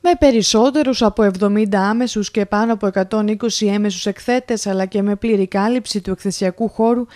με περισσότερους από 70 άμεσους και πάνω από 120 έμεσους εκθέτες αλλά και με πλήρη κάλυψη του εκθεσιακού χώρου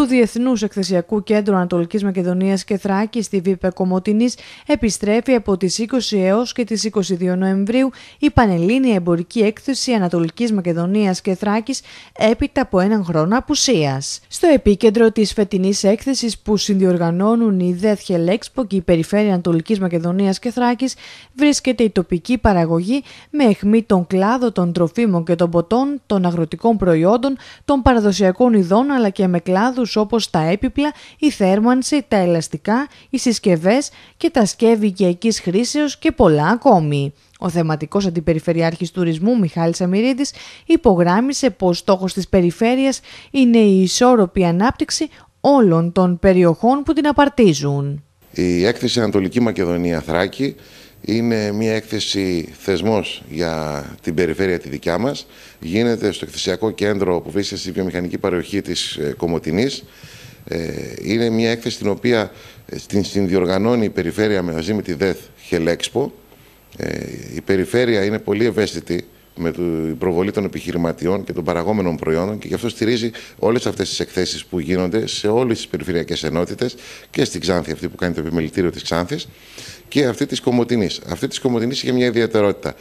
του Διεθνούς Εκθεσιακού Κέντρου Ανατολικής Μακεδονίας και Θράκης στη ΒΥΠΕ Κομωτινής επιστρέφει από τις 20 έως και τις 22 Νοεμβρίου η Πανελλήνια Εμπορική Έκθεση Ανατολικής Μακεδονίας και Θράκης έπειτα από έναν χρόνο απουσίας. Στο επίκεντρο της φετινής έκθεσης που συνδιοργανώνουν η ΔΕΘΧΕΛΕΞΠΟ και η Περιφέρεια Ανατολικής Μακεδονίας και Θράκης βρίσκεται η τοπική παραγωγή με αιχμή τον κλάδο των τροφίμων και των ποτών, των αγροτικών προϊόντων, των παραδοσιακών ειδών αλλά και με κλάδους όπως τα έπιπλα, η θέρμανση, τα ελαστικά, οι συσκευές και τα σκεύη οικιακής χρήσεως και πολλά ακόμη. Ο θεματικός αντιπεριφερειάρχης τουρισμού Μιχάλης Αμυρίδης υπογράμμισε πως στόχος της περιφέρειας είναι η ισόρροπη ανάπτυξη όλων των περιοχών που την απαρτίζουν. Η έκθεση Ανατολική Μακεδονία Θράκη είναι μια έκθεση θεσμός για την περιφέρεια τη δικιά μας. Γίνεται στο εκθεσιακό κέντρο που βρίσκεται στη βιομηχανική παροχή της ε, Κομοτηνής. Ε, είναι μια έκθεση την οποία ε, την συνδιοργανώνει η περιφέρεια μαζί με τη ΔΕΘ Χελέξπο. Η περιφέρεια είναι πολύ ευαίσθητη με την προβολή των επιχειρηματιών και των παραγόμενων προϊόντων και γι' αυτό στηρίζει όλες αυτές τις εκθέσεις που γίνονται σε όλες τις περιφερειακές ενότητες και στην Ξάνθη, αυτή που κάνει το επιμελητήριο της Ξάνθης και αυτή της Κομωτινής. Αυτή της Κομωτινής είχε μια ιδιαιτερότητα.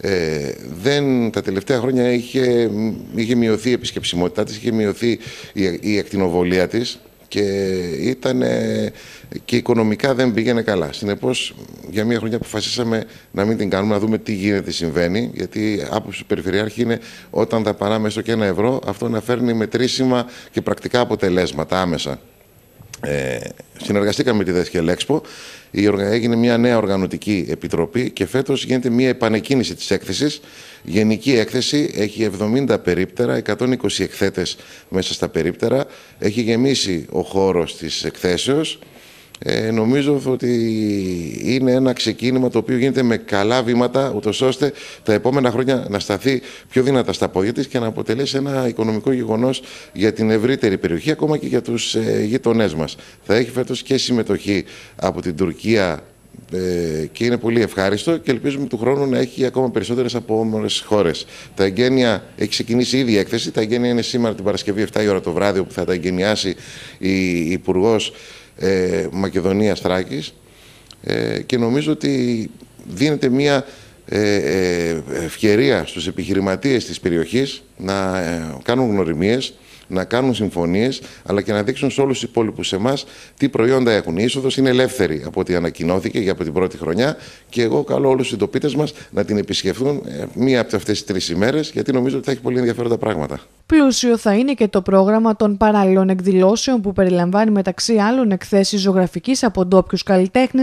Ε, δεν, τα τελευταία χρόνια είχε, είχε μειωθεί η επισκεψιμότητά της, είχε μειωθεί η, η ακτινοβολία της και ήταν και οικονομικά δεν πήγαινε καλά. Συνεπώς, για μία χρονιά αποφασίσαμε να μην την κάνουμε, να δούμε τι γίνεται, συμβαίνει. Γιατί άποψη του Περιφερειάρχη είναι όταν παράμε έστω και ένα ευρώ, αυτό να φέρνει μετρήσιμα και πρακτικά αποτελέσματα άμεσα. Ε, Συνεργαστήκαμε με τη ΔΕΣΚΕΛΕΞΠΟ, Έγινε μια νέα οργανωτική επιτροπή και φέτος γίνεται μια επανεκκίνηση της έκθεσης. Γενική έκθεση έχει 70 περίπτερα, 120 εκθέτες μέσα στα περίπτερα. Έχει γεμίσει ο χώρος της εκθέσεως. Ε, νομίζω ότι είναι ένα ξεκίνημα το οποίο γίνεται με καλά βήματα, ούτως ώστε τα επόμενα χρόνια να σταθεί πιο δυνατά στα πόδια της και να αποτελέσει ένα οικονομικό γεγονός για την ευρύτερη περιοχή, ακόμα και για τους ε, γείτονέ μας. Θα έχει φέτος και συμμετοχή από την Τουρκία ε, και είναι πολύ ευχάριστο και ελπίζουμε του χρόνου να έχει ακόμα περισσότερες από όμορφε χώρες. Τα εγγένεια έχει ξεκινήσει ήδη η έκθεση. Τα εγγένεια είναι σήμερα την Παρασκευή 7 η ώρα το βράδυ, όπου θα τα εγγενιάσει η Υπουργός ε, Μακεδονίας Θράκης ε, και νομίζω ότι δίνεται μια ε, ε, ευκαιρία στους επιχειρηματίες της περιοχής να ε, κάνουν γνωριμίες, να κάνουν συμφωνίες, αλλά και να δείξουν σε όλους τους υπόλοιπους εμάς τι προϊόντα έχουν. Η είσοδος είναι ελεύθερη από ό,τι ανακοινώθηκε για από την πρώτη χρονιά και εγώ καλώ όλους τους συντοπίτες μας να την επισκεφθούν ε, μία από αυτές τις τρεις ημέρες, γιατί νομίζω ότι θα έχει πολύ ενδιαφέροντα πράγματα. Πλούσιο θα είναι και το πρόγραμμα των παράλληλων εκδηλώσεων που περιλαμβάνει μεταξύ άλλων εκθέσεις ζωγραφικής από ντόπιους καλλιτέχνες,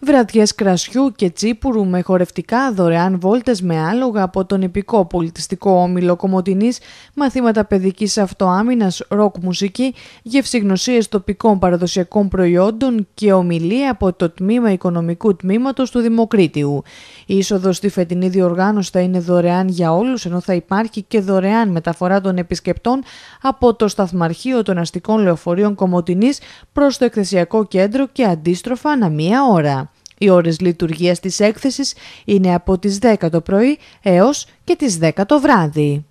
βραδιές κρασιού και τσίπουρου με χορευτικά δωρεάν βόλτες με άλογα από τον επικό πολιτιστικό όμιλο Κομωτινής, μαθήματα παιδικής αυτοάμυνας, ροκ μουσική, γευσηγνωσίες τοπικών παραδοσιακών προϊόντων και ομιλία από το τμήμα οικονομικού τμήματος του Δημοκρίτιου. Η είσοδος στη φετινή διοργάνωση θα είναι δωρεάν για όλους, ενώ θα υπάρχει και δωρεάν μεταφορά των επισκεπτών από το σταθμαρχείο των αστικών λεωφορείων Κομωτινής προς το εκθεσιακό κέντρο και αντίστροφα ανά μία ώρα. Οι ώρες λειτουργίας της έκθεσης είναι από τις 10 το πρωί έως και τις 10 το βράδυ.